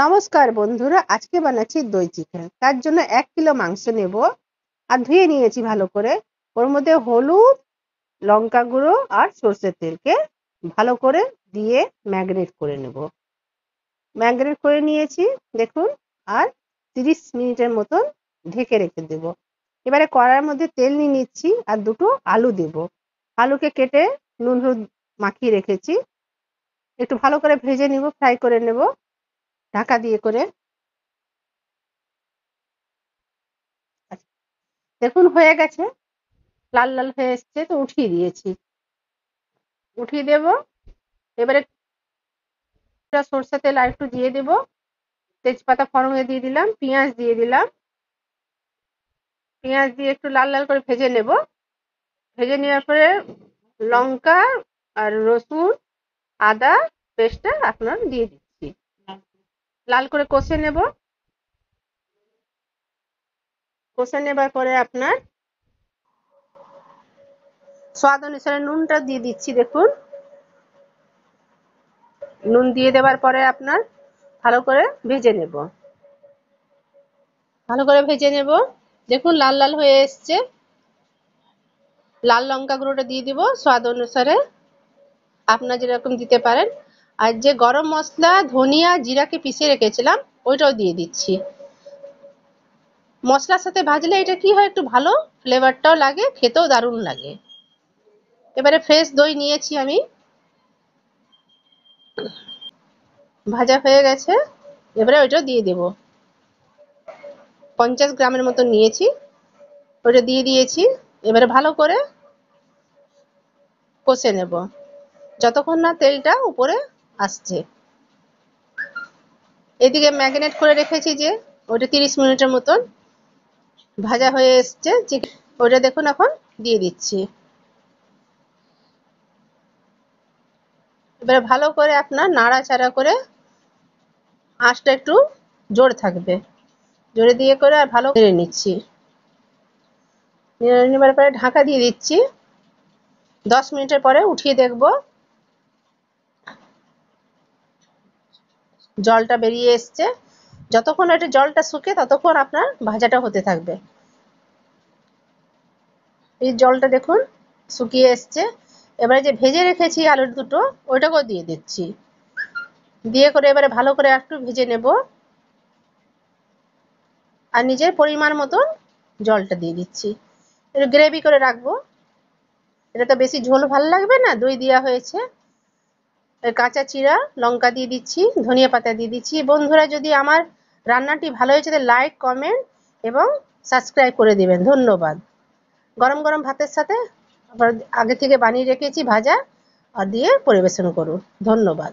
নমস্কার বন্ধুরা আজকে বানাচ্ছি দই চিকেন তার জন্য এক কিলো মাংস নেব আর ধুয়ে নিয়েছি ভালো করে ওর মধ্যে হলুদ লঙ্কা গুঁড়ো আর সর্ষের তেলকে ভালো করে দিয়ে ম্যাগনেট করে নেব ম্যাগনেট করে নিয়েছি দেখুন আর তিরিশ মিনিটের মতন ঢেকে রেখে দেব এবারে কড়ার মধ্যে তেল নিয়ে নিচ্ছি আর দুটো আলু দেব আলুকে কেটে নুন হলুদ মাখিয়ে রেখেছি একটু ভালো করে ভেজে নিব ফ্রাই করে নেবো ঢাকা দিয়ে করে দেখুন হয়ে গেছে লাল লাল হয়ে এসছে তো উঠিয়ে দিয়েছি উঠিয়ে দেব এবারে সর্ষে তেল আর একটু দিয়ে দেব তেজপাতা ফরমে দিয়ে দিলাম পেঁয়াজ দিয়ে দিলাম পেঁয়াজ দিয়ে একটু লাল লাল করে ভেজে নেব ভেজে নেওয়ার পরে লঙ্কা আর রসুন আদা পেস্টটা আপনার দিয়ে দিই লাল করে কষে নেব কষে নেবার পরে আপনার স্বাদ অনুসারে নুনটা দিয়ে দিচ্ছি দেখুন নুন দিয়ে দেওয়ার পরে আপনার ভালো করে ভেজে নেব ভালো করে ভেজে নেব দেখুন লাল লাল হয়ে এসছে লাল লঙ্কা গুঁড়োটা দিয়ে দিব স্বাদ অনুসারে আপনার যেরকম দিতে পারেন আর যে গরম মশলা ধনিয়া জিরাকে পিষে রেখেছিলাম ওইটাও দিয়ে দিচ্ছি মশলার সাথে ভাজলে এটা কি হয় একটু ভালো ফ্লেভারটাও লাগে খেতেও দারুণ লাগে এবারে ফ্রেশ দই নিয়েছি আমি ভাজা হয়ে গেছে এবারে ওইটাও দিয়ে দেব পঞ্চাশ গ্রামের মতো নিয়েছি ওইটা দিয়ে দিয়েছি এবারে ভালো করে কষে নেব যতক্ষণ না তেলটা উপরে আসছে এদিকে ম্যাগনেট করে রেখেছি যে ওটা তিরিশ মিনিটের মতন ভাজা হয়ে এসছে ওটা দেখুন এখন দিয়ে দিচ্ছি এবারে ভালো করে আপনার নাড়াচাড়া করে আঁচটা একটু জোরে থাকবে জোরে দিয়ে করে আর ভালো করে নিচ্ছি নেবার পরে ঢাকা দিয়ে দিচ্ছি দশ মিনিটের পরে উঠিয়ে দেখবো জলটা বেরিয়ে এসছে যতক্ষণ এটা জলটা শুকে ততক্ষণ আপনার ভাজাটা হতে থাকবে এই জলটা দেখুন শুকিয়ে এসছে এবারে যে ভেজে রেখেছি আলুর দুটো ওইটাকেও দিয়ে দিচ্ছি দিয়ে করে এবারে ভালো করে একটু ভেজে নেব আর নিজের পরিমাণ মতন জলটা দিয়ে দিচ্ছি একটু গ্রেভি করে রাখবো এটা তো বেশি ঝোল ভাল লাগবে না দই দেওয়া হয়েছে কাঁচা চিরা লঙ্কা দিয়ে দিচ্ছি ধনিয়া পাতা দিয়ে দিচ্ছি বন্ধুরা যদি আমার রান্নাটি ভালো হয়েছে তাহলে লাইক কমেন্ট এবং সাবস্ক্রাইব করে দেবেন ধন্যবাদ গরম গরম ভাতের সাথে আগে থেকে বানিয়ে রেখেছি ভাজা আর দিয়ে পরিবেশন করুন ধন্যবাদ